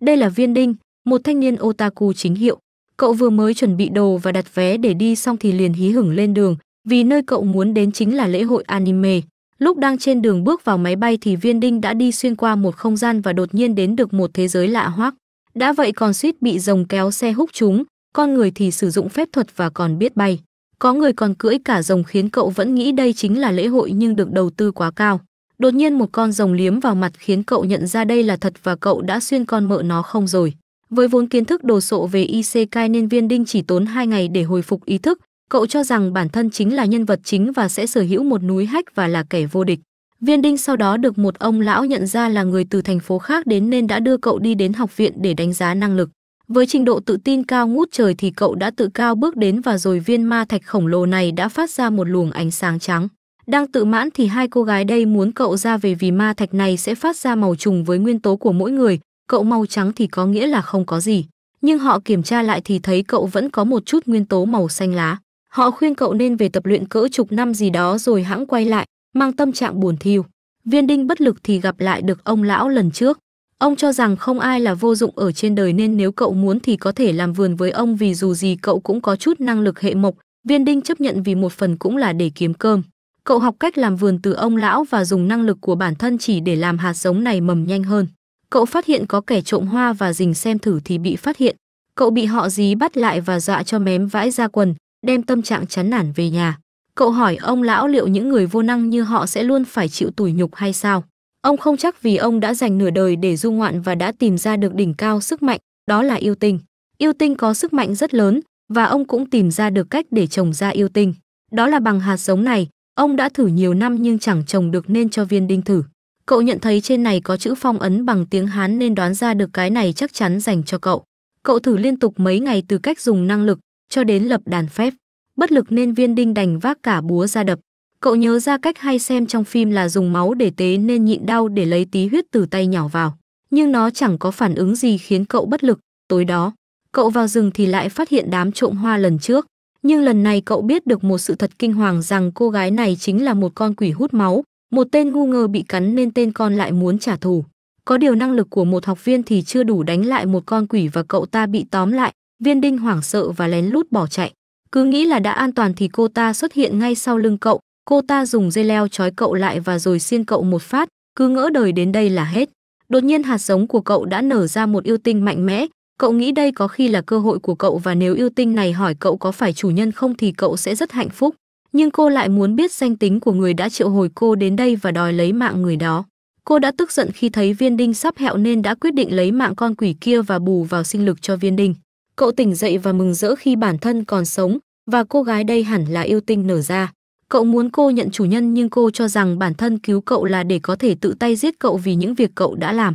Đây là Viên Đinh, một thanh niên otaku chính hiệu. Cậu vừa mới chuẩn bị đồ và đặt vé để đi xong thì liền hí hửng lên đường, vì nơi cậu muốn đến chính là lễ hội anime. Lúc đang trên đường bước vào máy bay thì Viên Đinh đã đi xuyên qua một không gian và đột nhiên đến được một thế giới lạ hoắc. Đã vậy còn suýt bị rồng kéo xe húc chúng, con người thì sử dụng phép thuật và còn biết bay. Có người còn cưỡi cả rồng khiến cậu vẫn nghĩ đây chính là lễ hội nhưng được đầu tư quá cao. Đột nhiên một con rồng liếm vào mặt khiến cậu nhận ra đây là thật và cậu đã xuyên con mợ nó không rồi. Với vốn kiến thức đồ sộ về Isekai nên viên đinh chỉ tốn 2 ngày để hồi phục ý thức, cậu cho rằng bản thân chính là nhân vật chính và sẽ sở hữu một núi hách và là kẻ vô địch. Viên đinh sau đó được một ông lão nhận ra là người từ thành phố khác đến nên đã đưa cậu đi đến học viện để đánh giá năng lực. Với trình độ tự tin cao ngút trời thì cậu đã tự cao bước đến và rồi viên ma thạch khổng lồ này đã phát ra một luồng ánh sáng trắng. Đang tự mãn thì hai cô gái đây muốn cậu ra về vì ma thạch này sẽ phát ra màu trùng với nguyên tố của mỗi người, cậu màu trắng thì có nghĩa là không có gì. Nhưng họ kiểm tra lại thì thấy cậu vẫn có một chút nguyên tố màu xanh lá. Họ khuyên cậu nên về tập luyện cỡ chục năm gì đó rồi hãng quay lại, mang tâm trạng buồn thiu Viên đinh bất lực thì gặp lại được ông lão lần trước. Ông cho rằng không ai là vô dụng ở trên đời nên nếu cậu muốn thì có thể làm vườn với ông vì dù gì cậu cũng có chút năng lực hệ mộc, viên đinh chấp nhận vì một phần cũng là để kiếm cơm. Cậu học cách làm vườn từ ông lão và dùng năng lực của bản thân chỉ để làm hạt giống này mầm nhanh hơn. Cậu phát hiện có kẻ trộm hoa và rình xem thử thì bị phát hiện. Cậu bị họ dí bắt lại và dọa cho mém vãi ra quần, đem tâm trạng chán nản về nhà. Cậu hỏi ông lão liệu những người vô năng như họ sẽ luôn phải chịu tủi nhục hay sao? Ông không chắc vì ông đã dành nửa đời để du ngoạn và đã tìm ra được đỉnh cao sức mạnh, đó là yêu tinh. Yêu tinh có sức mạnh rất lớn và ông cũng tìm ra được cách để trồng ra yêu tinh. Đó là bằng hạt giống này, Ông đã thử nhiều năm nhưng chẳng trồng được nên cho viên đinh thử. Cậu nhận thấy trên này có chữ phong ấn bằng tiếng Hán nên đoán ra được cái này chắc chắn dành cho cậu. Cậu thử liên tục mấy ngày từ cách dùng năng lực cho đến lập đàn phép. Bất lực nên viên đinh đành vác cả búa ra đập. Cậu nhớ ra cách hay xem trong phim là dùng máu để tế nên nhịn đau để lấy tí huyết từ tay nhỏ vào. Nhưng nó chẳng có phản ứng gì khiến cậu bất lực. Tối đó, cậu vào rừng thì lại phát hiện đám trộm hoa lần trước. Nhưng lần này cậu biết được một sự thật kinh hoàng rằng cô gái này chính là một con quỷ hút máu, một tên ngu ngơ bị cắn nên tên con lại muốn trả thù. Có điều năng lực của một học viên thì chưa đủ đánh lại một con quỷ và cậu ta bị tóm lại, viên đinh hoảng sợ và lén lút bỏ chạy. Cứ nghĩ là đã an toàn thì cô ta xuất hiện ngay sau lưng cậu, cô ta dùng dây leo trói cậu lại và rồi xiên cậu một phát, cứ ngỡ đời đến đây là hết. Đột nhiên hạt giống của cậu đã nở ra một yêu tinh mạnh mẽ, Cậu nghĩ đây có khi là cơ hội của cậu và nếu yêu tinh này hỏi cậu có phải chủ nhân không thì cậu sẽ rất hạnh phúc. Nhưng cô lại muốn biết danh tính của người đã triệu hồi cô đến đây và đòi lấy mạng người đó. Cô đã tức giận khi thấy viên đinh sắp hẹo nên đã quyết định lấy mạng con quỷ kia và bù vào sinh lực cho viên đinh. Cậu tỉnh dậy và mừng rỡ khi bản thân còn sống và cô gái đây hẳn là yêu tinh nở ra. Cậu muốn cô nhận chủ nhân nhưng cô cho rằng bản thân cứu cậu là để có thể tự tay giết cậu vì những việc cậu đã làm.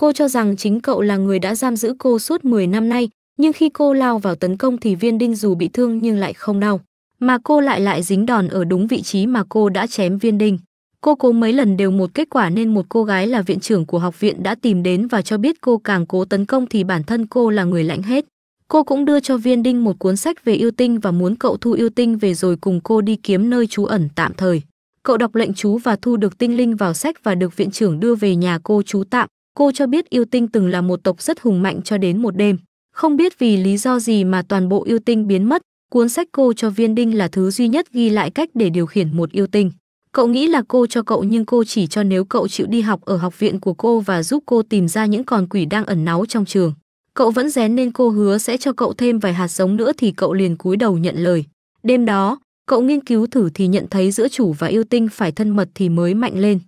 Cô cho rằng chính cậu là người đã giam giữ cô suốt 10 năm nay, nhưng khi cô lao vào tấn công thì viên đinh dù bị thương nhưng lại không đau, mà cô lại lại dính đòn ở đúng vị trí mà cô đã chém viên đinh. Cô cố mấy lần đều một kết quả nên một cô gái là viện trưởng của học viện đã tìm đến và cho biết cô càng cố tấn công thì bản thân cô là người lạnh hết. Cô cũng đưa cho viên đinh một cuốn sách về yêu tinh và muốn cậu thu yêu tinh về rồi cùng cô đi kiếm nơi trú ẩn tạm thời. Cậu đọc lệnh chú và thu được tinh linh vào sách và được viện trưởng đưa về nhà cô trú tạm, Cô cho biết yêu tinh từng là một tộc rất hùng mạnh cho đến một đêm. Không biết vì lý do gì mà toàn bộ yêu tinh biến mất, cuốn sách cô cho viên đinh là thứ duy nhất ghi lại cách để điều khiển một yêu tinh. Cậu nghĩ là cô cho cậu nhưng cô chỉ cho nếu cậu chịu đi học ở học viện của cô và giúp cô tìm ra những con quỷ đang ẩn náu trong trường. Cậu vẫn rén nên cô hứa sẽ cho cậu thêm vài hạt giống nữa thì cậu liền cúi đầu nhận lời. Đêm đó, cậu nghiên cứu thử thì nhận thấy giữa chủ và yêu tinh phải thân mật thì mới mạnh lên.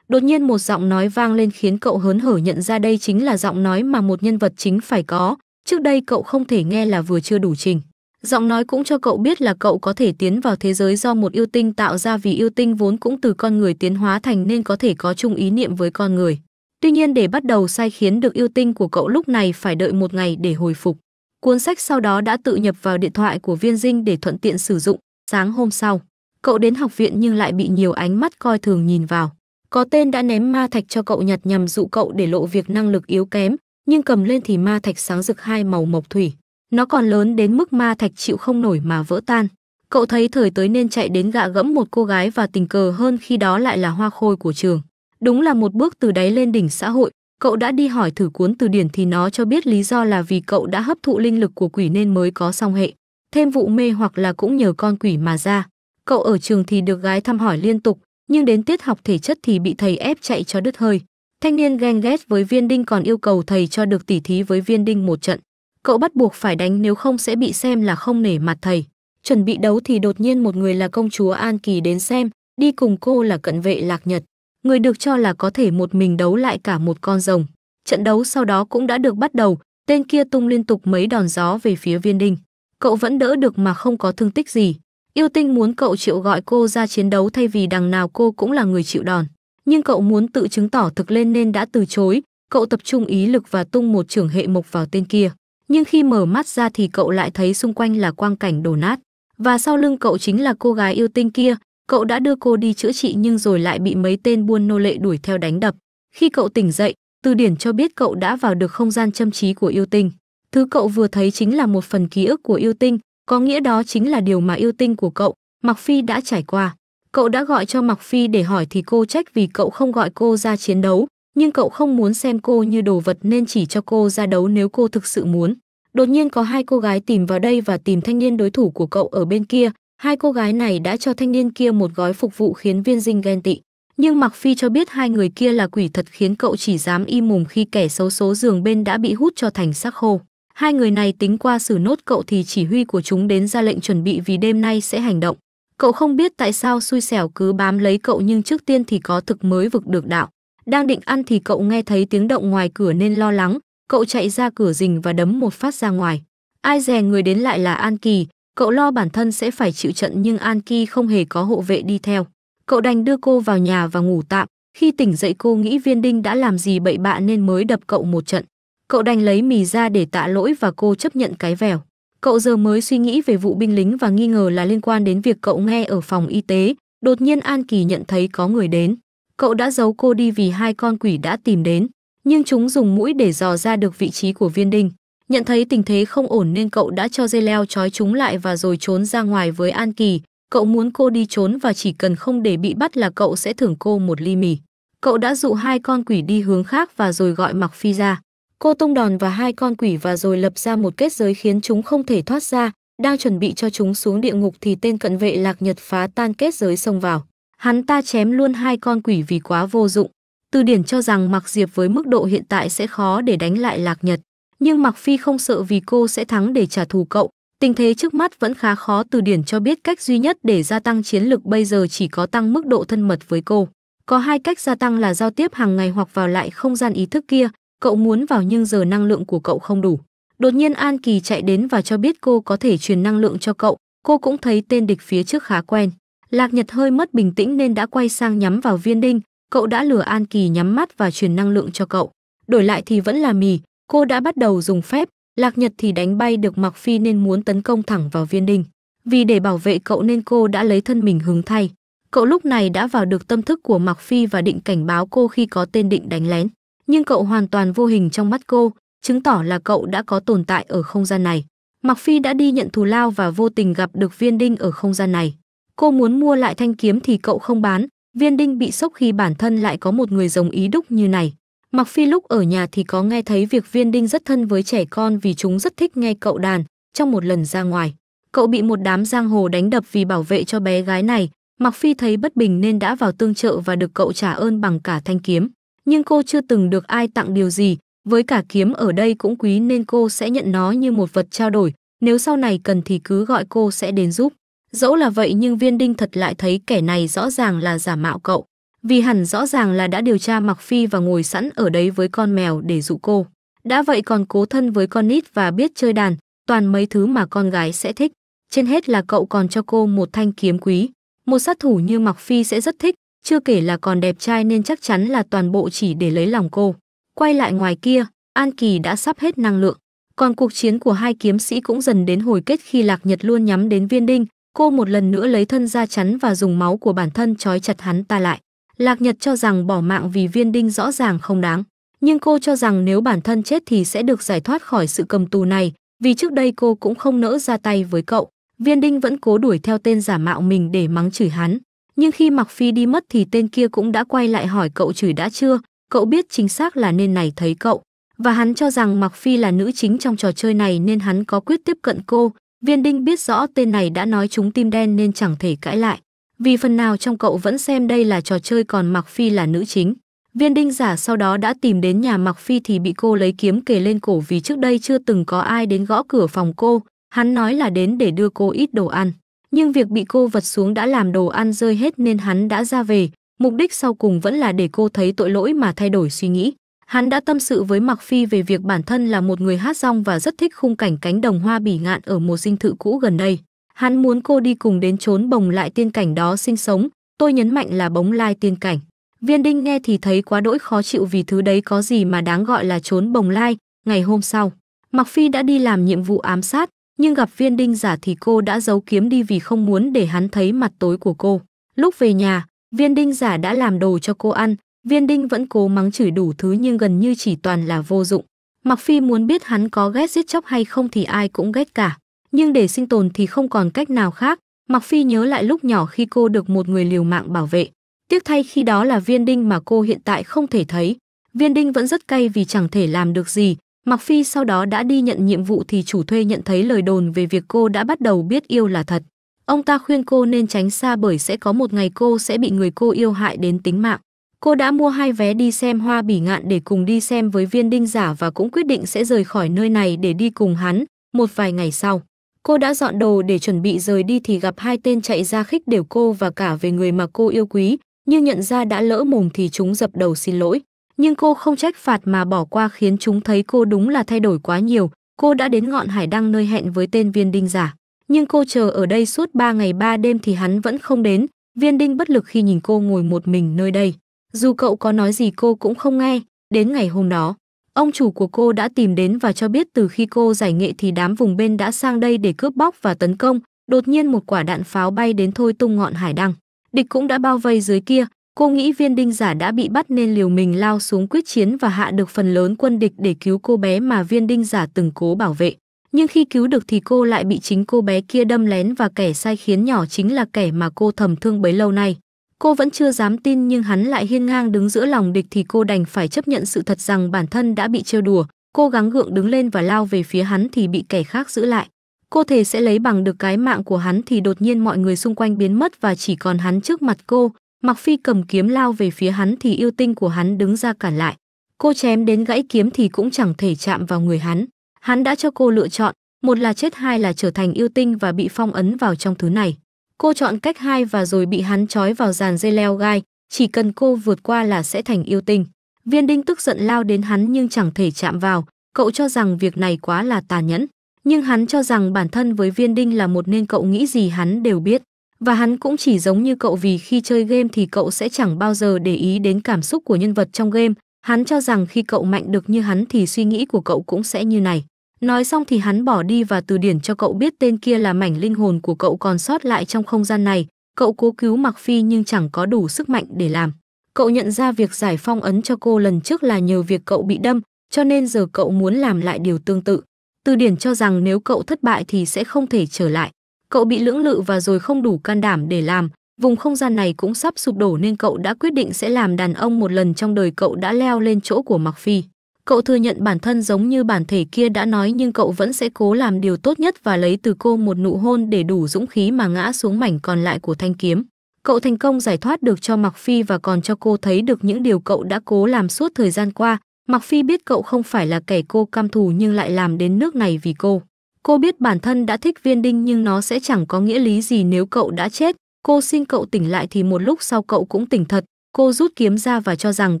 Đột nhiên một giọng nói vang lên khiến cậu hớn hở nhận ra đây chính là giọng nói mà một nhân vật chính phải có, trước đây cậu không thể nghe là vừa chưa đủ trình. Giọng nói cũng cho cậu biết là cậu có thể tiến vào thế giới do một yêu tinh tạo ra vì yêu tinh vốn cũng từ con người tiến hóa thành nên có thể có chung ý niệm với con người. Tuy nhiên để bắt đầu sai khiến được yêu tinh của cậu lúc này phải đợi một ngày để hồi phục. Cuốn sách sau đó đã tự nhập vào điện thoại của viên dinh để thuận tiện sử dụng. Sáng hôm sau, cậu đến học viện nhưng lại bị nhiều ánh mắt coi thường nhìn vào. Có tên đã ném ma thạch cho cậu nhặt nhằm dụ cậu để lộ việc năng lực yếu kém, nhưng cầm lên thì ma thạch sáng rực hai màu mộc thủy. Nó còn lớn đến mức ma thạch chịu không nổi mà vỡ tan. Cậu thấy thời tới nên chạy đến gạ gẫm một cô gái và tình cờ hơn khi đó lại là hoa khôi của trường. Đúng là một bước từ đáy lên đỉnh xã hội, cậu đã đi hỏi thử cuốn từ điển thì nó cho biết lý do là vì cậu đã hấp thụ linh lực của quỷ nên mới có song hệ. Thêm vụ mê hoặc là cũng nhờ con quỷ mà ra. Cậu ở trường thì được gái thăm hỏi liên tục, nhưng đến tiết học thể chất thì bị thầy ép chạy cho đứt hơi. Thanh niên ghen ghét với Viên Đinh còn yêu cầu thầy cho được tỉ thí với Viên Đinh một trận. Cậu bắt buộc phải đánh nếu không sẽ bị xem là không nể mặt thầy. Chuẩn bị đấu thì đột nhiên một người là công chúa An Kỳ đến xem, đi cùng cô là cận vệ Lạc Nhật. Người được cho là có thể một mình đấu lại cả một con rồng. Trận đấu sau đó cũng đã được bắt đầu, tên kia tung liên tục mấy đòn gió về phía Viên Đinh. Cậu vẫn đỡ được mà không có thương tích gì. Yêu Tinh muốn cậu chịu gọi cô ra chiến đấu thay vì đằng nào cô cũng là người chịu đòn. Nhưng cậu muốn tự chứng tỏ thực lên nên đã từ chối, cậu tập trung ý lực và tung một trưởng hệ mộc vào tên kia. Nhưng khi mở mắt ra thì cậu lại thấy xung quanh là quang cảnh đổ nát. Và sau lưng cậu chính là cô gái yêu tinh kia, cậu đã đưa cô đi chữa trị nhưng rồi lại bị mấy tên buôn nô lệ đuổi theo đánh đập. Khi cậu tỉnh dậy, từ điển cho biết cậu đã vào được không gian châm trí của yêu tinh. Thứ cậu vừa thấy chính là một phần ký ức của yêu tinh, có nghĩa đó chính là điều mà yêu tinh của cậu, Mặc Phi đã trải qua. Cậu đã gọi cho Mặc Phi để hỏi thì cô trách vì cậu không gọi cô ra chiến đấu, nhưng cậu không muốn xem cô như đồ vật nên chỉ cho cô ra đấu nếu cô thực sự muốn. Đột nhiên có hai cô gái tìm vào đây và tìm thanh niên đối thủ của cậu ở bên kia. Hai cô gái này đã cho thanh niên kia một gói phục vụ khiến viên dinh ghen tị. Nhưng Mạc Phi cho biết hai người kia là quỷ thật khiến cậu chỉ dám im mồm khi kẻ xấu số giường bên đã bị hút cho thành xác khô. Hai người này tính qua xử nốt cậu thì chỉ huy của chúng đến ra lệnh chuẩn bị vì đêm nay sẽ hành động. Cậu không biết tại sao xui xẻo cứ bám lấy cậu nhưng trước tiên thì có thực mới vực được đạo. Đang định ăn thì cậu nghe thấy tiếng động ngoài cửa nên lo lắng, cậu chạy ra cửa rình và đấm một phát ra ngoài. Ai dè người đến lại là An Kỳ, cậu lo bản thân sẽ phải chịu trận nhưng An Kỳ không hề có hộ vệ đi theo. Cậu đành đưa cô vào nhà và ngủ tạm, khi tỉnh dậy cô nghĩ viên đinh đã làm gì bậy bạ nên mới đập cậu một trận. Cậu đành lấy mì ra để tạ lỗi và cô chấp nhận cái vẻo. Cậu giờ mới suy nghĩ về vụ binh lính và nghi ngờ là liên quan đến việc cậu nghe ở phòng y tế. Đột nhiên An Kỳ nhận thấy có người đến. Cậu đã giấu cô đi vì hai con quỷ đã tìm đến. Nhưng chúng dùng mũi để dò ra được vị trí của viên đinh. Nhận thấy tình thế không ổn nên cậu đã cho dây leo trói chúng lại và rồi trốn ra ngoài với An Kỳ. Cậu muốn cô đi trốn và chỉ cần không để bị bắt là cậu sẽ thưởng cô một ly mì. Cậu đã dụ hai con quỷ đi hướng khác và rồi gọi Mặc Phi ra. Cô tung đòn và hai con quỷ và rồi lập ra một kết giới khiến chúng không thể thoát ra, đang chuẩn bị cho chúng xuống địa ngục thì tên cận vệ Lạc Nhật phá tan kết giới xông vào. Hắn ta chém luôn hai con quỷ vì quá vô dụng. Từ điển cho rằng mặc Diệp với mức độ hiện tại sẽ khó để đánh lại Lạc Nhật, nhưng mặc Phi không sợ vì cô sẽ thắng để trả thù cậu. Tình thế trước mắt vẫn khá khó từ điển cho biết cách duy nhất để gia tăng chiến lực bây giờ chỉ có tăng mức độ thân mật với cô. Có hai cách gia tăng là giao tiếp hàng ngày hoặc vào lại không gian ý thức kia, cậu muốn vào nhưng giờ năng lượng của cậu không đủ. Đột nhiên An Kỳ chạy đến và cho biết cô có thể truyền năng lượng cho cậu, cô cũng thấy tên địch phía trước khá quen. Lạc Nhật hơi mất bình tĩnh nên đã quay sang nhắm vào viên đinh, cậu đã lừa An Kỳ nhắm mắt và truyền năng lượng cho cậu. Đổi lại thì vẫn là mì, cô đã bắt đầu dùng phép, Lạc Nhật thì đánh bay được mạc Phi nên muốn tấn công thẳng vào viên đinh. Vì để bảo vệ cậu nên cô đã lấy thân mình hướng thay. Cậu lúc này đã vào được tâm thức của mạc Phi và định cảnh báo cô khi có tên định đánh lén nhưng cậu hoàn toàn vô hình trong mắt cô, chứng tỏ là cậu đã có tồn tại ở không gian này. Mặc Phi đã đi nhận thù lao và vô tình gặp được viên đinh ở không gian này. Cô muốn mua lại thanh kiếm thì cậu không bán, viên đinh bị sốc khi bản thân lại có một người giống ý đúc như này. Mặc Phi lúc ở nhà thì có nghe thấy việc viên đinh rất thân với trẻ con vì chúng rất thích nghe cậu đàn, trong một lần ra ngoài. Cậu bị một đám giang hồ đánh đập vì bảo vệ cho bé gái này, Mặc Phi thấy bất bình nên đã vào tương trợ và được cậu trả ơn bằng cả thanh kiếm nhưng cô chưa từng được ai tặng điều gì, với cả kiếm ở đây cũng quý nên cô sẽ nhận nó như một vật trao đổi, nếu sau này cần thì cứ gọi cô sẽ đến giúp. Dẫu là vậy nhưng viên đinh thật lại thấy kẻ này rõ ràng là giả mạo cậu, vì hẳn rõ ràng là đã điều tra Mặc Phi và ngồi sẵn ở đấy với con mèo để dụ cô. Đã vậy còn cố thân với con nít và biết chơi đàn, toàn mấy thứ mà con gái sẽ thích. Trên hết là cậu còn cho cô một thanh kiếm quý. Một sát thủ như Mặc Phi sẽ rất thích, chưa kể là còn đẹp trai nên chắc chắn là toàn bộ chỉ để lấy lòng cô. Quay lại ngoài kia, An Kỳ đã sắp hết năng lượng. Còn cuộc chiến của hai kiếm sĩ cũng dần đến hồi kết khi Lạc Nhật luôn nhắm đến viên đinh, cô một lần nữa lấy thân ra chắn và dùng máu của bản thân trói chặt hắn ta lại. Lạc Nhật cho rằng bỏ mạng vì viên đinh rõ ràng không đáng, nhưng cô cho rằng nếu bản thân chết thì sẽ được giải thoát khỏi sự cầm tù này, vì trước đây cô cũng không nỡ ra tay với cậu. Viên đinh vẫn cố đuổi theo tên giả mạo mình để mắng chửi hắn nhưng khi Mặc Phi đi mất thì tên kia cũng đã quay lại hỏi cậu chửi đã chưa, cậu biết chính xác là nên này thấy cậu. Và hắn cho rằng Mặc Phi là nữ chính trong trò chơi này nên hắn có quyết tiếp cận cô, viên đinh biết rõ tên này đã nói chúng tim đen nên chẳng thể cãi lại. Vì phần nào trong cậu vẫn xem đây là trò chơi còn Mặc Phi là nữ chính. Viên đinh giả sau đó đã tìm đến nhà Mặc Phi thì bị cô lấy kiếm kề lên cổ vì trước đây chưa từng có ai đến gõ cửa phòng cô, hắn nói là đến để đưa cô ít đồ ăn nhưng việc bị cô vật xuống đã làm đồ ăn rơi hết nên hắn đã ra về, mục đích sau cùng vẫn là để cô thấy tội lỗi mà thay đổi suy nghĩ. Hắn đã tâm sự với Mạc Phi về việc bản thân là một người hát rong và rất thích khung cảnh cánh đồng hoa bỉ ngạn ở một dinh thự cũ gần đây. Hắn muốn cô đi cùng đến trốn bồng lại tiên cảnh đó sinh sống, tôi nhấn mạnh là bóng lai tiên cảnh. Viên Đinh nghe thì thấy quá đỗi khó chịu vì thứ đấy có gì mà đáng gọi là trốn bồng lai. Ngày hôm sau, Mạc Phi đã đi làm nhiệm vụ ám sát, nhưng gặp viên đinh giả thì cô đã giấu kiếm đi vì không muốn để hắn thấy mặt tối của cô. Lúc về nhà, viên đinh giả đã làm đồ cho cô ăn, viên đinh vẫn cố mắng chửi đủ thứ nhưng gần như chỉ toàn là vô dụng. Mặc Phi muốn biết hắn có ghét giết chóc hay không thì ai cũng ghét cả, nhưng để sinh tồn thì không còn cách nào khác. Mặc Phi nhớ lại lúc nhỏ khi cô được một người liều mạng bảo vệ. Tiếc thay khi đó là viên đinh mà cô hiện tại không thể thấy. Viên đinh vẫn rất cay vì chẳng thể làm được gì, Mặc Phi sau đó đã đi nhận nhiệm vụ thì chủ thuê nhận thấy lời đồn về việc cô đã bắt đầu biết yêu là thật. Ông ta khuyên cô nên tránh xa bởi sẽ có một ngày cô sẽ bị người cô yêu hại đến tính mạng. Cô đã mua hai vé đi xem hoa bỉ ngạn để cùng đi xem với viên đinh giả và cũng quyết định sẽ rời khỏi nơi này để đi cùng hắn. Một vài ngày sau, cô đã dọn đồ để chuẩn bị rời đi thì gặp hai tên chạy ra khích đều cô và cả về người mà cô yêu quý. Nhưng nhận ra đã lỡ mồm thì chúng dập đầu xin lỗi nhưng cô không trách phạt mà bỏ qua khiến chúng thấy cô đúng là thay đổi quá nhiều. Cô đã đến ngọn hải đăng nơi hẹn với tên viên đinh giả. Nhưng cô chờ ở đây suốt 3 ngày 3 đêm thì hắn vẫn không đến. Viên đinh bất lực khi nhìn cô ngồi một mình nơi đây. Dù cậu có nói gì cô cũng không nghe, đến ngày hôm đó. Ông chủ của cô đã tìm đến và cho biết từ khi cô giải nghệ thì đám vùng bên đã sang đây để cướp bóc và tấn công. Đột nhiên một quả đạn pháo bay đến thôi tung ngọn hải đăng. Địch cũng đã bao vây dưới kia, Cô nghĩ viên đinh giả đã bị bắt nên liều mình lao xuống quyết chiến và hạ được phần lớn quân địch để cứu cô bé mà viên đinh giả từng cố bảo vệ. Nhưng khi cứu được thì cô lại bị chính cô bé kia đâm lén và kẻ sai khiến nhỏ chính là kẻ mà cô thầm thương bấy lâu nay. Cô vẫn chưa dám tin nhưng hắn lại hiên ngang đứng giữa lòng địch thì cô đành phải chấp nhận sự thật rằng bản thân đã bị trêu đùa. Cô gắng gượng đứng lên và lao về phía hắn thì bị kẻ khác giữ lại. Cô thề sẽ lấy bằng được cái mạng của hắn thì đột nhiên mọi người xung quanh biến mất và chỉ còn hắn trước mặt cô, Mặc Phi cầm kiếm lao về phía hắn thì yêu tinh của hắn đứng ra cản lại. Cô chém đến gãy kiếm thì cũng chẳng thể chạm vào người hắn. Hắn đã cho cô lựa chọn, một là chết hai là trở thành yêu tinh và bị phong ấn vào trong thứ này. Cô chọn cách hai và rồi bị hắn trói vào dàn dây leo gai, chỉ cần cô vượt qua là sẽ thành yêu tinh. Viên Đinh tức giận lao đến hắn nhưng chẳng thể chạm vào, cậu cho rằng việc này quá là tàn nhẫn. Nhưng hắn cho rằng bản thân với Viên Đinh là một nên cậu nghĩ gì hắn đều biết. Và hắn cũng chỉ giống như cậu vì khi chơi game thì cậu sẽ chẳng bao giờ để ý đến cảm xúc của nhân vật trong game. Hắn cho rằng khi cậu mạnh được như hắn thì suy nghĩ của cậu cũng sẽ như này. Nói xong thì hắn bỏ đi và từ điển cho cậu biết tên kia là mảnh linh hồn của cậu còn sót lại trong không gian này. Cậu cố cứu Mặc Phi nhưng chẳng có đủ sức mạnh để làm. Cậu nhận ra việc giải phong ấn cho cô lần trước là nhờ việc cậu bị đâm, cho nên giờ cậu muốn làm lại điều tương tự. Từ điển cho rằng nếu cậu thất bại thì sẽ không thể trở lại cậu bị lưỡng lự và rồi không đủ can đảm để làm vùng không gian này cũng sắp sụp đổ nên cậu đã quyết định sẽ làm đàn ông một lần trong đời cậu đã leo lên chỗ của mặc phi cậu thừa nhận bản thân giống như bản thể kia đã nói nhưng cậu vẫn sẽ cố làm điều tốt nhất và lấy từ cô một nụ hôn để đủ dũng khí mà ngã xuống mảnh còn lại của thanh kiếm cậu thành công giải thoát được cho mặc phi và còn cho cô thấy được những điều cậu đã cố làm suốt thời gian qua mặc phi biết cậu không phải là kẻ cô cam thù nhưng lại làm đến nước này vì cô Cô biết bản thân đã thích viên đinh nhưng nó sẽ chẳng có nghĩa lý gì nếu cậu đã chết. Cô xin cậu tỉnh lại thì một lúc sau cậu cũng tỉnh thật. Cô rút kiếm ra và cho rằng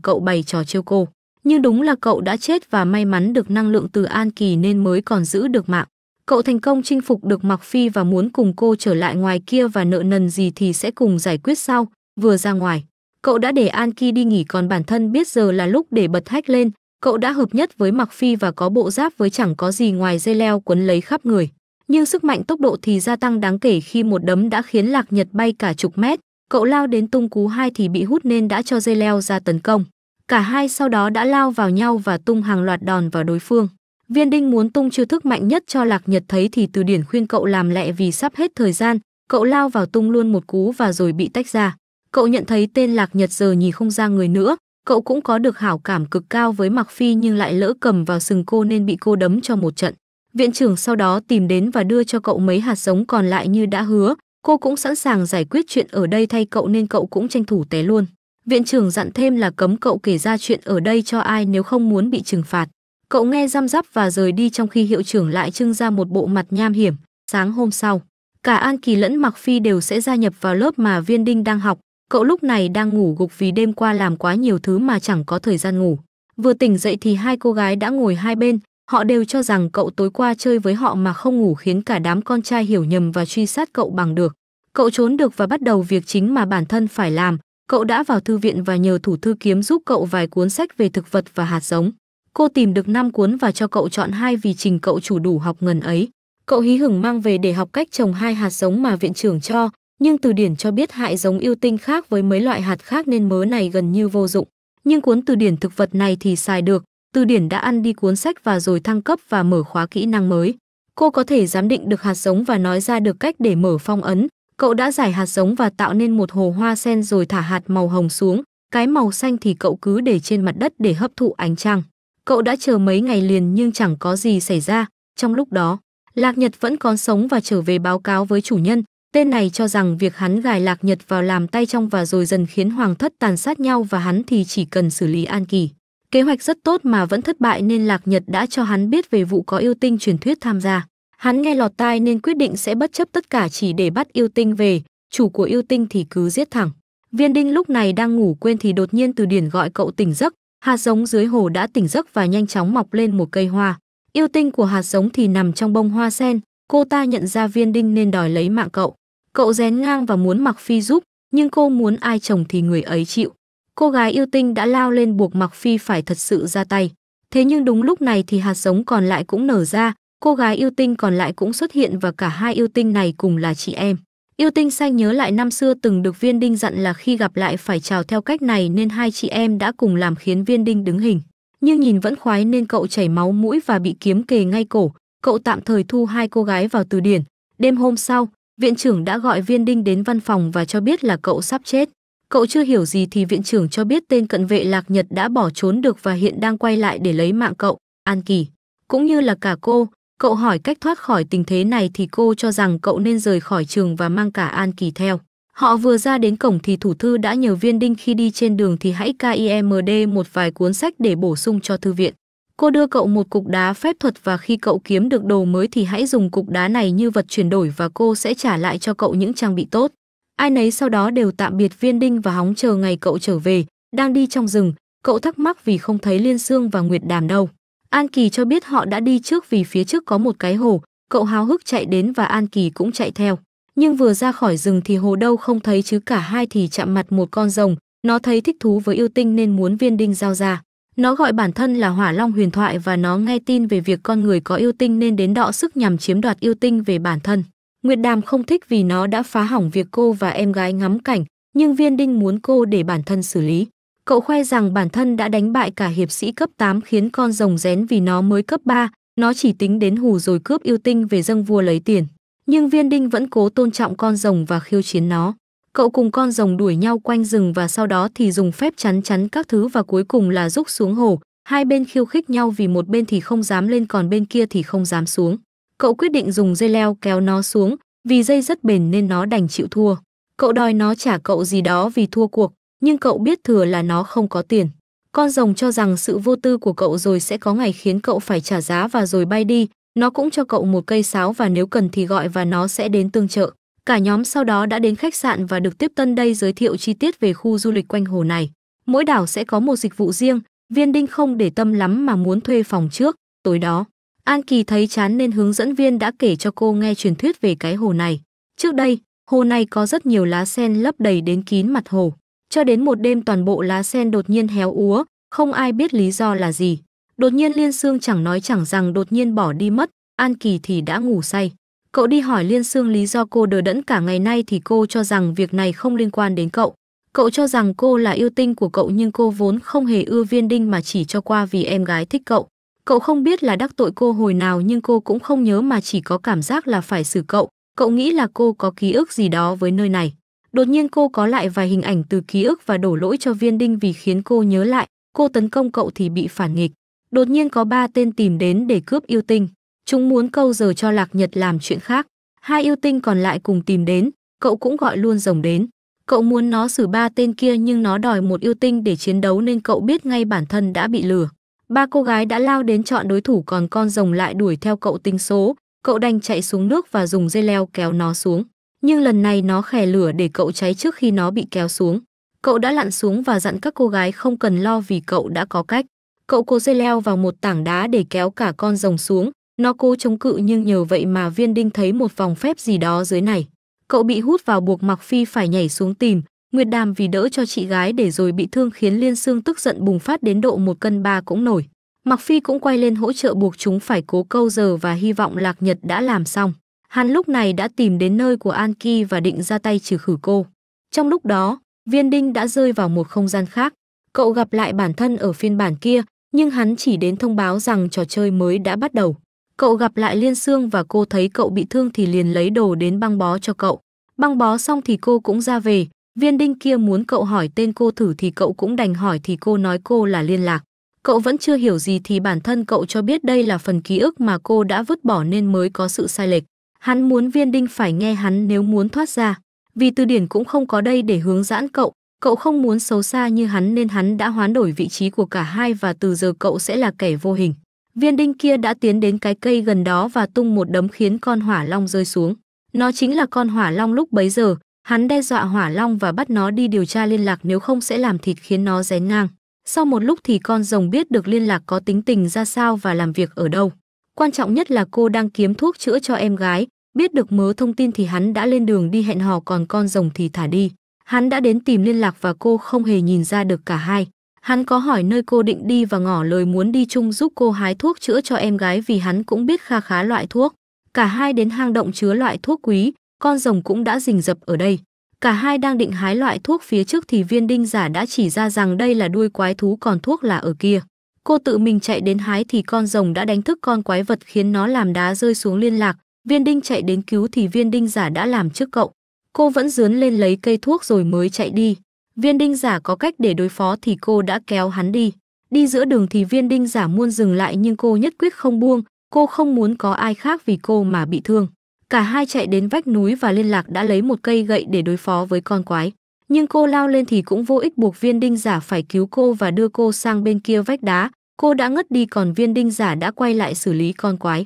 cậu bày trò trêu cô. Nhưng đúng là cậu đã chết và may mắn được năng lượng từ An Kỳ nên mới còn giữ được mạng. Cậu thành công chinh phục được Mạc Phi và muốn cùng cô trở lại ngoài kia và nợ nần gì thì sẽ cùng giải quyết sau. Vừa ra ngoài, cậu đã để An Kỳ đi nghỉ còn bản thân biết giờ là lúc để bật hách lên, Cậu đã hợp nhất với mặc Phi và có bộ giáp với chẳng có gì ngoài dây leo quấn lấy khắp người, nhưng sức mạnh tốc độ thì gia tăng đáng kể khi một đấm đã khiến Lạc Nhật bay cả chục mét, cậu lao đến tung cú hai thì bị hút nên đã cho dây leo ra tấn công. Cả hai sau đó đã lao vào nhau và tung hàng loạt đòn vào đối phương. Viên Đinh muốn tung chiêu thức mạnh nhất cho Lạc Nhật thấy thì Từ Điển khuyên cậu làm lẹ vì sắp hết thời gian, cậu lao vào tung luôn một cú và rồi bị tách ra. Cậu nhận thấy tên Lạc Nhật giờ nhì không ra người nữa, cậu cũng có được hảo cảm cực cao với Mạc Phi nhưng lại lỡ cầm vào sừng cô nên bị cô đấm cho một trận. Viện trưởng sau đó tìm đến và đưa cho cậu mấy hạt giống còn lại như đã hứa, cô cũng sẵn sàng giải quyết chuyện ở đây thay cậu nên cậu cũng tranh thủ té luôn. Viện trưởng dặn thêm là cấm cậu kể ra chuyện ở đây cho ai nếu không muốn bị trừng phạt. Cậu nghe răm rắp và rời đi trong khi hiệu trưởng lại trưng ra một bộ mặt nham hiểm. Sáng hôm sau, cả An Kỳ lẫn Mạc Phi đều sẽ gia nhập vào lớp mà Viên Đinh đang học. Cậu lúc này đang ngủ gục vì đêm qua làm quá nhiều thứ mà chẳng có thời gian ngủ. Vừa tỉnh dậy thì hai cô gái đã ngồi hai bên, họ đều cho rằng cậu tối qua chơi với họ mà không ngủ khiến cả đám con trai hiểu nhầm và truy sát cậu bằng được. Cậu trốn được và bắt đầu việc chính mà bản thân phải làm. Cậu đã vào thư viện và nhờ thủ thư kiếm giúp cậu vài cuốn sách về thực vật và hạt giống. Cô tìm được 5 cuốn và cho cậu chọn hai vì trình cậu chủ đủ học ngần ấy. Cậu hí hửng mang về để học cách trồng hai hạt giống mà viện trưởng cho, nhưng từ điển cho biết hại giống yêu tinh khác với mấy loại hạt khác nên mớ này gần như vô dụng. Nhưng cuốn từ điển thực vật này thì xài được, từ điển đã ăn đi cuốn sách và rồi thăng cấp và mở khóa kỹ năng mới. Cô có thể giám định được hạt giống và nói ra được cách để mở phong ấn. Cậu đã giải hạt giống và tạo nên một hồ hoa sen rồi thả hạt màu hồng xuống, cái màu xanh thì cậu cứ để trên mặt đất để hấp thụ ánh trăng. Cậu đã chờ mấy ngày liền nhưng chẳng có gì xảy ra, trong lúc đó, Lạc Nhật vẫn còn sống và trở về báo cáo với chủ nhân, Tên này cho rằng việc hắn gài Lạc Nhật vào làm tay trong và rồi dần khiến Hoàng thất tàn sát nhau và hắn thì chỉ cần xử lý An Kỳ. Kế hoạch rất tốt mà vẫn thất bại nên Lạc Nhật đã cho hắn biết về vụ có yêu tinh truyền thuyết tham gia. Hắn nghe lọt tai nên quyết định sẽ bất chấp tất cả chỉ để bắt yêu tinh về, chủ của yêu tinh thì cứ giết thẳng. Viên Đinh lúc này đang ngủ quên thì đột nhiên từ điển gọi cậu tỉnh giấc, hạt giống dưới hồ đã tỉnh giấc và nhanh chóng mọc lên một cây hoa. Yêu tinh của hạt giống thì nằm trong bông hoa sen, cô ta nhận ra viên đinh nên đòi lấy mạng cậu. Cậu rén ngang và muốn Mặc Phi giúp, nhưng cô muốn ai chồng thì người ấy chịu. Cô gái yêu tinh đã lao lên buộc Mặc Phi phải thật sự ra tay. Thế nhưng đúng lúc này thì hạt giống còn lại cũng nở ra, cô gái yêu tinh còn lại cũng xuất hiện và cả hai yêu tinh này cùng là chị em. Yêu tinh xanh nhớ lại năm xưa từng được viên đinh dặn là khi gặp lại phải chào theo cách này nên hai chị em đã cùng làm khiến viên đinh đứng hình. Nhưng nhìn vẫn khoái nên cậu chảy máu mũi và bị kiếm kề ngay cổ, cậu tạm thời thu hai cô gái vào từ điển. Đêm hôm sau, viện trưởng đã gọi viên đinh đến văn phòng và cho biết là cậu sắp chết. Cậu chưa hiểu gì thì viện trưởng cho biết tên cận vệ Lạc Nhật đã bỏ trốn được và hiện đang quay lại để lấy mạng cậu, An Kỳ. Cũng như là cả cô, cậu hỏi cách thoát khỏi tình thế này thì cô cho rằng cậu nên rời khỏi trường và mang cả An Kỳ theo. Họ vừa ra đến cổng thì thủ thư đã nhờ viên đinh khi đi trên đường thì hãy KIMD một vài cuốn sách để bổ sung cho thư viện. Cô đưa cậu một cục đá phép thuật và khi cậu kiếm được đồ mới thì hãy dùng cục đá này như vật chuyển đổi và cô sẽ trả lại cho cậu những trang bị tốt. Ai nấy sau đó đều tạm biệt viên đinh và hóng chờ ngày cậu trở về, đang đi trong rừng, cậu thắc mắc vì không thấy Liên Sương và Nguyệt Đàm đâu. An Kỳ cho biết họ đã đi trước vì phía trước có một cái hồ, cậu háo hức chạy đến và An Kỳ cũng chạy theo. Nhưng vừa ra khỏi rừng thì hồ đâu không thấy chứ cả hai thì chạm mặt một con rồng, nó thấy thích thú với yêu tinh nên muốn viên đinh giao ra. Nó gọi bản thân là Hỏa Long huyền thoại và nó nghe tin về việc con người có yêu tinh nên đến đọ sức nhằm chiếm đoạt yêu tinh về bản thân. Nguyệt Đàm không thích vì nó đã phá hỏng việc cô và em gái ngắm cảnh, nhưng Viên Đinh muốn cô để bản thân xử lý. Cậu khoe rằng bản thân đã đánh bại cả hiệp sĩ cấp 8 khiến con rồng rén vì nó mới cấp 3, nó chỉ tính đến hù rồi cướp yêu tinh về dâng vua lấy tiền. Nhưng Viên Đinh vẫn cố tôn trọng con rồng và khiêu chiến nó. Cậu cùng con rồng đuổi nhau quanh rừng và sau đó thì dùng phép chắn chắn các thứ và cuối cùng là rúc xuống hồ. Hai bên khiêu khích nhau vì một bên thì không dám lên còn bên kia thì không dám xuống. Cậu quyết định dùng dây leo kéo nó xuống, vì dây rất bền nên nó đành chịu thua. Cậu đòi nó trả cậu gì đó vì thua cuộc, nhưng cậu biết thừa là nó không có tiền. Con rồng cho rằng sự vô tư của cậu rồi sẽ có ngày khiến cậu phải trả giá và rồi bay đi. Nó cũng cho cậu một cây sáo và nếu cần thì gọi và nó sẽ đến tương trợ. Cả nhóm sau đó đã đến khách sạn và được tiếp tân đây giới thiệu chi tiết về khu du lịch quanh hồ này. Mỗi đảo sẽ có một dịch vụ riêng, viên đinh không để tâm lắm mà muốn thuê phòng trước, tối đó. An Kỳ thấy chán nên hướng dẫn viên đã kể cho cô nghe truyền thuyết về cái hồ này. Trước đây, hồ này có rất nhiều lá sen lấp đầy đến kín mặt hồ. Cho đến một đêm toàn bộ lá sen đột nhiên héo úa, không ai biết lý do là gì. Đột nhiên Liên Sương chẳng nói chẳng rằng đột nhiên bỏ đi mất, An Kỳ thì đã ngủ say. Cậu đi hỏi Liên Sương lý do cô đờ đẫn cả ngày nay thì cô cho rằng việc này không liên quan đến cậu. Cậu cho rằng cô là yêu tinh của cậu nhưng cô vốn không hề ưa viên đinh mà chỉ cho qua vì em gái thích cậu. Cậu không biết là đắc tội cô hồi nào nhưng cô cũng không nhớ mà chỉ có cảm giác là phải xử cậu. Cậu nghĩ là cô có ký ức gì đó với nơi này. Đột nhiên cô có lại vài hình ảnh từ ký ức và đổ lỗi cho viên đinh vì khiến cô nhớ lại. Cô tấn công cậu thì bị phản nghịch. Đột nhiên có ba tên tìm đến để cướp yêu tinh. Chúng muốn câu giờ cho Lạc Nhật làm chuyện khác. Hai yêu tinh còn lại cùng tìm đến, cậu cũng gọi luôn rồng đến. Cậu muốn nó xử ba tên kia nhưng nó đòi một yêu tinh để chiến đấu nên cậu biết ngay bản thân đã bị lừa. Ba cô gái đã lao đến chọn đối thủ còn con rồng lại đuổi theo cậu tinh số. Cậu đành chạy xuống nước và dùng dây leo kéo nó xuống. Nhưng lần này nó khè lửa để cậu cháy trước khi nó bị kéo xuống. Cậu đã lặn xuống và dặn các cô gái không cần lo vì cậu đã có cách. Cậu cố dây leo vào một tảng đá để kéo cả con rồng xuống. Nó cố chống cự nhưng nhờ vậy mà viên đinh thấy một vòng phép gì đó dưới này. Cậu bị hút vào buộc mặc phi phải nhảy xuống tìm, Nguyệt Đàm vì đỡ cho chị gái để rồi bị thương khiến Liên Sương tức giận bùng phát đến độ một cân ba cũng nổi. Mặc Phi cũng quay lên hỗ trợ buộc chúng phải cố câu giờ và hy vọng Lạc Nhật đã làm xong. Hắn lúc này đã tìm đến nơi của An Ki và định ra tay trừ khử cô. Trong lúc đó, viên đinh đã rơi vào một không gian khác. Cậu gặp lại bản thân ở phiên bản kia, nhưng hắn chỉ đến thông báo rằng trò chơi mới đã bắt đầu. Cậu gặp lại Liên xương và cô thấy cậu bị thương thì liền lấy đồ đến băng bó cho cậu. Băng bó xong thì cô cũng ra về, viên đinh kia muốn cậu hỏi tên cô thử thì cậu cũng đành hỏi thì cô nói cô là liên lạc. Cậu vẫn chưa hiểu gì thì bản thân cậu cho biết đây là phần ký ức mà cô đã vứt bỏ nên mới có sự sai lệch. Hắn muốn viên đinh phải nghe hắn nếu muốn thoát ra, vì từ điển cũng không có đây để hướng dẫn cậu. Cậu không muốn xấu xa như hắn nên hắn đã hoán đổi vị trí của cả hai và từ giờ cậu sẽ là kẻ vô hình viên đinh kia đã tiến đến cái cây gần đó và tung một đấm khiến con hỏa long rơi xuống. Nó chính là con hỏa long lúc bấy giờ, hắn đe dọa hỏa long và bắt nó đi điều tra liên lạc nếu không sẽ làm thịt khiến nó rén ngang. Sau một lúc thì con rồng biết được liên lạc có tính tình ra sao và làm việc ở đâu. Quan trọng nhất là cô đang kiếm thuốc chữa cho em gái, biết được mớ thông tin thì hắn đã lên đường đi hẹn hò còn con rồng thì thả đi. Hắn đã đến tìm liên lạc và cô không hề nhìn ra được cả hai. Hắn có hỏi nơi cô định đi và ngỏ lời muốn đi chung giúp cô hái thuốc chữa cho em gái vì hắn cũng biết kha khá loại thuốc. Cả hai đến hang động chứa loại thuốc quý, con rồng cũng đã rình rập ở đây. Cả hai đang định hái loại thuốc phía trước thì viên đinh giả đã chỉ ra rằng đây là đuôi quái thú còn thuốc là ở kia. Cô tự mình chạy đến hái thì con rồng đã đánh thức con quái vật khiến nó làm đá rơi xuống liên lạc. Viên đinh chạy đến cứu thì viên đinh giả đã làm trước cậu. Cô vẫn dướn lên lấy cây thuốc rồi mới chạy đi viên đinh giả có cách để đối phó thì cô đã kéo hắn đi. Đi giữa đường thì viên đinh giả muốn dừng lại nhưng cô nhất quyết không buông, cô không muốn có ai khác vì cô mà bị thương. Cả hai chạy đến vách núi và liên lạc đã lấy một cây gậy để đối phó với con quái. Nhưng cô lao lên thì cũng vô ích buộc viên đinh giả phải cứu cô và đưa cô sang bên kia vách đá. Cô đã ngất đi còn viên đinh giả đã quay lại xử lý con quái.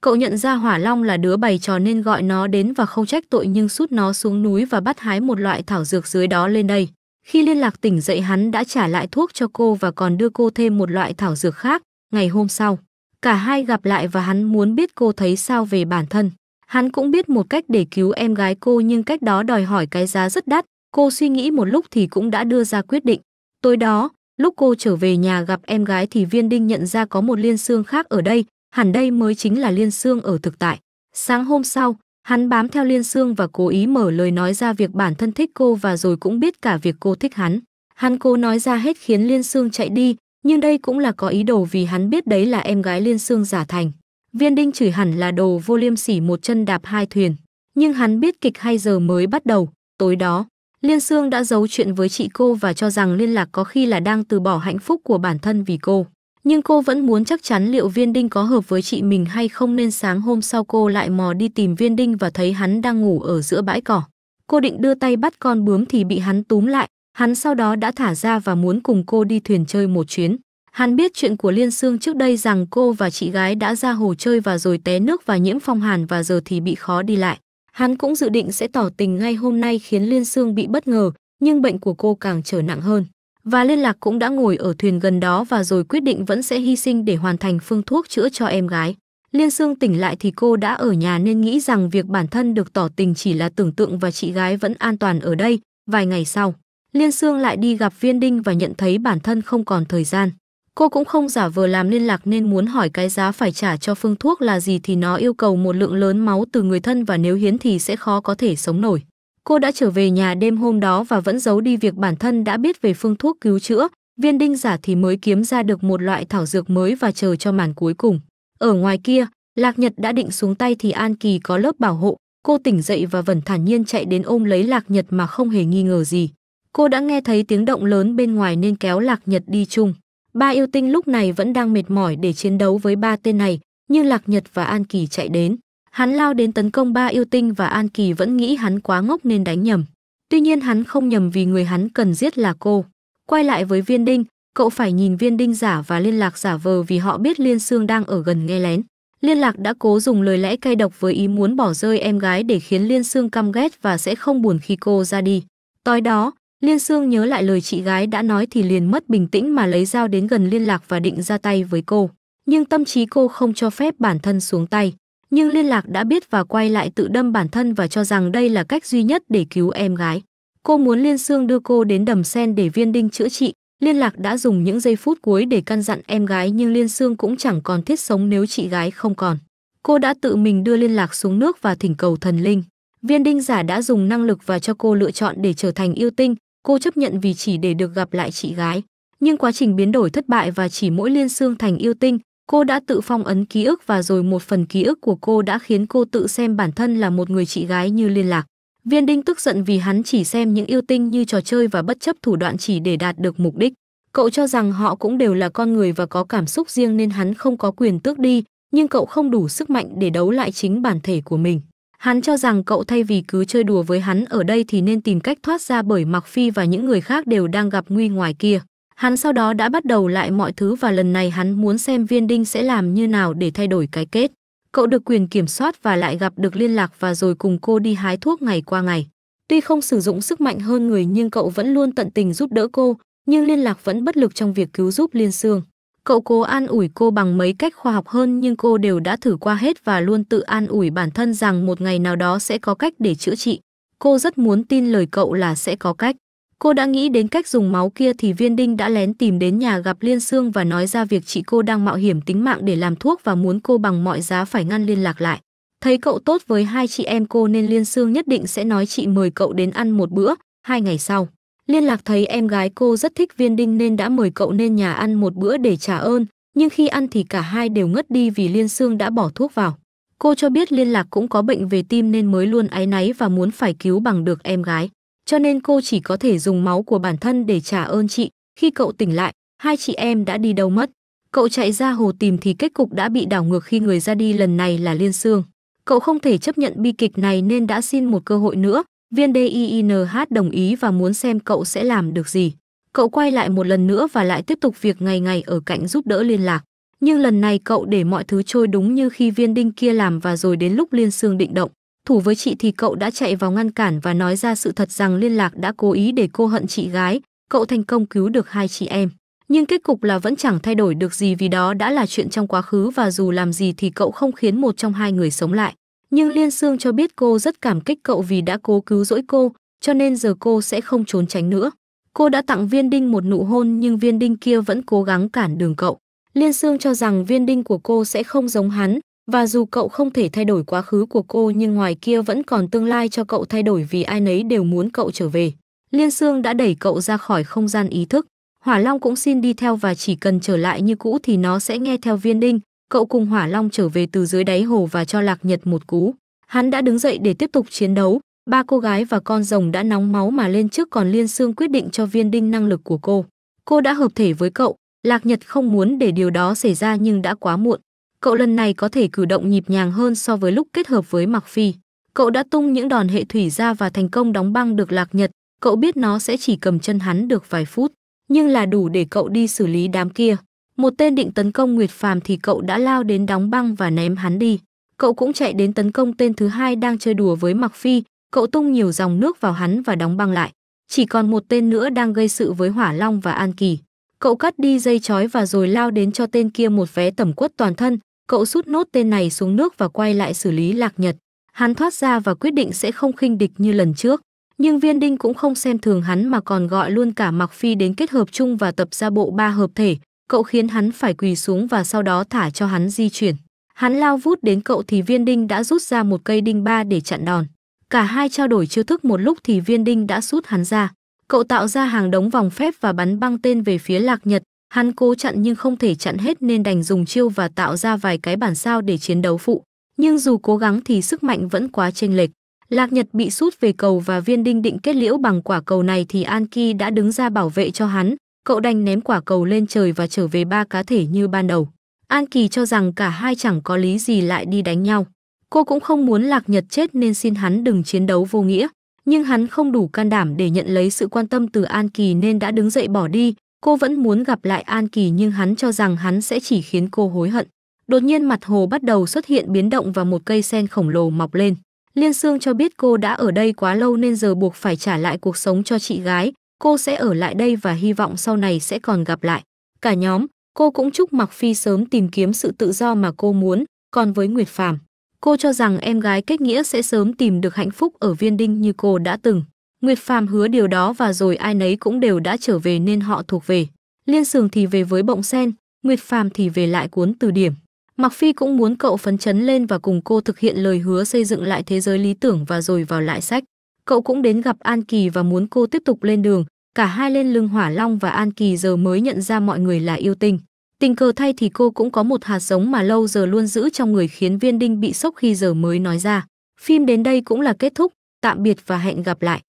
Cậu nhận ra hỏa long là đứa bày trò nên gọi nó đến và không trách tội nhưng sút nó xuống núi và bắt hái một loại thảo dược dưới đó lên đây. Khi liên lạc tỉnh dậy hắn đã trả lại thuốc cho cô và còn đưa cô thêm một loại thảo dược khác, ngày hôm sau. Cả hai gặp lại và hắn muốn biết cô thấy sao về bản thân. Hắn cũng biết một cách để cứu em gái cô nhưng cách đó đòi hỏi cái giá rất đắt. Cô suy nghĩ một lúc thì cũng đã đưa ra quyết định. Tối đó, lúc cô trở về nhà gặp em gái thì viên đinh nhận ra có một liên xương khác ở đây, hẳn đây mới chính là liên xương ở thực tại. Sáng hôm sau, Hắn bám theo Liên xương và cố ý mở lời nói ra việc bản thân thích cô và rồi cũng biết cả việc cô thích hắn. Hắn cố nói ra hết khiến Liên xương chạy đi, nhưng đây cũng là có ý đồ vì hắn biết đấy là em gái Liên xương giả thành. Viên Đinh chửi hẳn là đồ vô liêm sỉ một chân đạp hai thuyền. Nhưng hắn biết kịch hay giờ mới bắt đầu, tối đó. Liên Sương đã giấu chuyện với chị cô và cho rằng liên lạc có khi là đang từ bỏ hạnh phúc của bản thân vì cô nhưng cô vẫn muốn chắc chắn liệu viên đinh có hợp với chị mình hay không nên sáng hôm sau cô lại mò đi tìm viên đinh và thấy hắn đang ngủ ở giữa bãi cỏ. Cô định đưa tay bắt con bướm thì bị hắn túm lại, hắn sau đó đã thả ra và muốn cùng cô đi thuyền chơi một chuyến. Hắn biết chuyện của Liên Sương trước đây rằng cô và chị gái đã ra hồ chơi và rồi té nước và nhiễm phong hàn và giờ thì bị khó đi lại. Hắn cũng dự định sẽ tỏ tình ngay hôm nay khiến Liên Sương bị bất ngờ, nhưng bệnh của cô càng trở nặng hơn và liên lạc cũng đã ngồi ở thuyền gần đó và rồi quyết định vẫn sẽ hy sinh để hoàn thành phương thuốc chữa cho em gái. Liên Sương tỉnh lại thì cô đã ở nhà nên nghĩ rằng việc bản thân được tỏ tình chỉ là tưởng tượng và chị gái vẫn an toàn ở đây. Vài ngày sau, Liên Sương lại đi gặp Viên Đinh và nhận thấy bản thân không còn thời gian. Cô cũng không giả vờ làm liên lạc nên muốn hỏi cái giá phải trả cho phương thuốc là gì thì nó yêu cầu một lượng lớn máu từ người thân và nếu hiến thì sẽ khó có thể sống nổi. Cô đã trở về nhà đêm hôm đó và vẫn giấu đi việc bản thân đã biết về phương thuốc cứu chữa, viên đinh giả thì mới kiếm ra được một loại thảo dược mới và chờ cho màn cuối cùng. Ở ngoài kia, Lạc Nhật đã định xuống tay thì An Kỳ có lớp bảo hộ, cô tỉnh dậy và vẫn thản nhiên chạy đến ôm lấy Lạc Nhật mà không hề nghi ngờ gì. Cô đã nghe thấy tiếng động lớn bên ngoài nên kéo Lạc Nhật đi chung. Ba yêu tinh lúc này vẫn đang mệt mỏi để chiến đấu với ba tên này, nhưng Lạc Nhật và An Kỳ chạy đến. Hắn lao đến tấn công ba yêu tinh và An Kỳ vẫn nghĩ hắn quá ngốc nên đánh nhầm. Tuy nhiên hắn không nhầm vì người hắn cần giết là cô. Quay lại với viên đinh, cậu phải nhìn viên đinh giả và liên lạc giả vờ vì họ biết Liên Sương đang ở gần nghe lén. Liên lạc đã cố dùng lời lẽ cay độc với ý muốn bỏ rơi em gái để khiến Liên Sương căm ghét và sẽ không buồn khi cô ra đi. Tối đó, Liên Sương nhớ lại lời chị gái đã nói thì liền mất bình tĩnh mà lấy dao đến gần liên lạc và định ra tay với cô. Nhưng tâm trí cô không cho phép bản thân xuống tay nhưng liên lạc đã biết và quay lại tự đâm bản thân và cho rằng đây là cách duy nhất để cứu em gái. Cô muốn Liên Sương đưa cô đến đầm sen để viên đinh chữa trị. Liên lạc đã dùng những giây phút cuối để căn dặn em gái nhưng Liên Sương cũng chẳng còn thiết sống nếu chị gái không còn. Cô đã tự mình đưa liên lạc xuống nước và thỉnh cầu thần linh. Viên đinh giả đã dùng năng lực và cho cô lựa chọn để trở thành yêu tinh. Cô chấp nhận vì chỉ để được gặp lại chị gái. Nhưng quá trình biến đổi thất bại và chỉ mỗi Liên xương thành yêu tinh, Cô đã tự phong ấn ký ức và rồi một phần ký ức của cô đã khiến cô tự xem bản thân là một người chị gái như liên lạc. Viên Đinh tức giận vì hắn chỉ xem những yêu tinh như trò chơi và bất chấp thủ đoạn chỉ để đạt được mục đích. Cậu cho rằng họ cũng đều là con người và có cảm xúc riêng nên hắn không có quyền tước đi, nhưng cậu không đủ sức mạnh để đấu lại chính bản thể của mình. Hắn cho rằng cậu thay vì cứ chơi đùa với hắn ở đây thì nên tìm cách thoát ra bởi Mạc Phi và những người khác đều đang gặp nguy ngoài kia. Hắn sau đó đã bắt đầu lại mọi thứ và lần này hắn muốn xem viên đinh sẽ làm như nào để thay đổi cái kết. Cậu được quyền kiểm soát và lại gặp được liên lạc và rồi cùng cô đi hái thuốc ngày qua ngày. Tuy không sử dụng sức mạnh hơn người nhưng cậu vẫn luôn tận tình giúp đỡ cô, nhưng liên lạc vẫn bất lực trong việc cứu giúp Liên xương. Cậu cố an ủi cô bằng mấy cách khoa học hơn nhưng cô đều đã thử qua hết và luôn tự an ủi bản thân rằng một ngày nào đó sẽ có cách để chữa trị. Cô rất muốn tin lời cậu là sẽ có cách. Cô đã nghĩ đến cách dùng máu kia thì viên đinh đã lén tìm đến nhà gặp Liên Sương và nói ra việc chị cô đang mạo hiểm tính mạng để làm thuốc và muốn cô bằng mọi giá phải ngăn liên lạc lại. Thấy cậu tốt với hai chị em cô nên Liên Sương nhất định sẽ nói chị mời cậu đến ăn một bữa, hai ngày sau. Liên lạc thấy em gái cô rất thích viên đinh nên đã mời cậu lên nhà ăn một bữa để trả ơn, nhưng khi ăn thì cả hai đều ngất đi vì Liên Sương đã bỏ thuốc vào. Cô cho biết liên lạc cũng có bệnh về tim nên mới luôn áy náy và muốn phải cứu bằng được em gái cho nên cô chỉ có thể dùng máu của bản thân để trả ơn chị. Khi cậu tỉnh lại, hai chị em đã đi đâu mất. Cậu chạy ra hồ tìm thì kết cục đã bị đảo ngược khi người ra đi lần này là Liên Sương. Cậu không thể chấp nhận bi kịch này nên đã xin một cơ hội nữa. Viên DINH đồng ý và muốn xem cậu sẽ làm được gì. Cậu quay lại một lần nữa và lại tiếp tục việc ngày ngày ở cạnh giúp đỡ liên lạc. Nhưng lần này cậu để mọi thứ trôi đúng như khi viên đinh kia làm và rồi đến lúc Liên Sương định động thủ với chị thì cậu đã chạy vào ngăn cản và nói ra sự thật rằng liên lạc đã cố ý để cô hận chị gái, cậu thành công cứu được hai chị em. Nhưng kết cục là vẫn chẳng thay đổi được gì vì đó đã là chuyện trong quá khứ và dù làm gì thì cậu không khiến một trong hai người sống lại. Nhưng Liên Sương cho biết cô rất cảm kích cậu vì đã cố cứu rỗi cô, cho nên giờ cô sẽ không trốn tránh nữa. Cô đã tặng viên đinh một nụ hôn nhưng viên đinh kia vẫn cố gắng cản đường cậu. Liên Sương cho rằng viên đinh của cô sẽ không giống hắn, và dù cậu không thể thay đổi quá khứ của cô nhưng ngoài kia vẫn còn tương lai cho cậu thay đổi vì ai nấy đều muốn cậu trở về. Liên xương đã đẩy cậu ra khỏi không gian ý thức. Hỏa Long cũng xin đi theo và chỉ cần trở lại như cũ thì nó sẽ nghe theo viên đinh. Cậu cùng Hỏa Long trở về từ dưới đáy hồ và cho Lạc Nhật một cú. Hắn đã đứng dậy để tiếp tục chiến đấu. Ba cô gái và con rồng đã nóng máu mà lên trước còn Liên xương quyết định cho viên đinh năng lực của cô. Cô đã hợp thể với cậu. Lạc Nhật không muốn để điều đó xảy ra nhưng đã quá muộn cậu lần này có thể cử động nhịp nhàng hơn so với lúc kết hợp với Mạc Phi. Cậu đã tung những đòn hệ thủy ra và thành công đóng băng được Lạc Nhật, cậu biết nó sẽ chỉ cầm chân hắn được vài phút, nhưng là đủ để cậu đi xử lý đám kia. Một tên định tấn công Nguyệt Phàm thì cậu đã lao đến đóng băng và ném hắn đi. Cậu cũng chạy đến tấn công tên thứ hai đang chơi đùa với Mạc Phi, cậu tung nhiều dòng nước vào hắn và đóng băng lại. Chỉ còn một tên nữa đang gây sự với Hỏa Long và An Kỳ. Cậu cắt đi dây chói và rồi lao đến cho tên kia một vé tẩm quất toàn thân, cậu sút nốt tên này xuống nước và quay lại xử lý lạc nhật hắn thoát ra và quyết định sẽ không khinh địch như lần trước nhưng viên đinh cũng không xem thường hắn mà còn gọi luôn cả mặc phi đến kết hợp chung và tập ra bộ ba hợp thể cậu khiến hắn phải quỳ xuống và sau đó thả cho hắn di chuyển hắn lao vút đến cậu thì viên đinh đã rút ra một cây đinh ba để chặn đòn cả hai trao đổi chiêu thức một lúc thì viên đinh đã rút hắn ra cậu tạo ra hàng đống vòng phép và bắn băng tên về phía lạc nhật Hắn cố chặn nhưng không thể chặn hết nên đành dùng chiêu và tạo ra vài cái bản sao để chiến đấu phụ. Nhưng dù cố gắng thì sức mạnh vẫn quá chênh lệch. Lạc Nhật bị sút về cầu và viên đinh định kết liễu bằng quả cầu này thì An Ki đã đứng ra bảo vệ cho hắn. Cậu đành ném quả cầu lên trời và trở về ba cá thể như ban đầu. An Kỳ cho rằng cả hai chẳng có lý gì lại đi đánh nhau. Cô cũng không muốn Lạc Nhật chết nên xin hắn đừng chiến đấu vô nghĩa. Nhưng hắn không đủ can đảm để nhận lấy sự quan tâm từ An Kỳ nên đã đứng dậy bỏ đi, Cô vẫn muốn gặp lại An Kỳ nhưng hắn cho rằng hắn sẽ chỉ khiến cô hối hận. Đột nhiên mặt hồ bắt đầu xuất hiện biến động và một cây sen khổng lồ mọc lên. Liên Sương cho biết cô đã ở đây quá lâu nên giờ buộc phải trả lại cuộc sống cho chị gái. Cô sẽ ở lại đây và hy vọng sau này sẽ còn gặp lại. Cả nhóm, cô cũng chúc Mặc Phi sớm tìm kiếm sự tự do mà cô muốn. Còn với Nguyệt Phàm, cô cho rằng em gái kết nghĩa sẽ sớm tìm được hạnh phúc ở viên đinh như cô đã từng. Nguyệt Phàm hứa điều đó và rồi ai nấy cũng đều đã trở về nên họ thuộc về. Liên Sường thì về với bộng sen, Nguyệt Phàm thì về lại cuốn từ điểm. Mặc Phi cũng muốn cậu phấn chấn lên và cùng cô thực hiện lời hứa xây dựng lại thế giới lý tưởng và rồi vào lại sách. Cậu cũng đến gặp An Kỳ và muốn cô tiếp tục lên đường, cả hai lên lưng Hỏa Long và An Kỳ giờ mới nhận ra mọi người là yêu tình. Tình cờ thay thì cô cũng có một hạt giống mà lâu giờ luôn giữ trong người khiến viên đinh bị sốc khi giờ mới nói ra. Phim đến đây cũng là kết thúc, tạm biệt và hẹn gặp lại.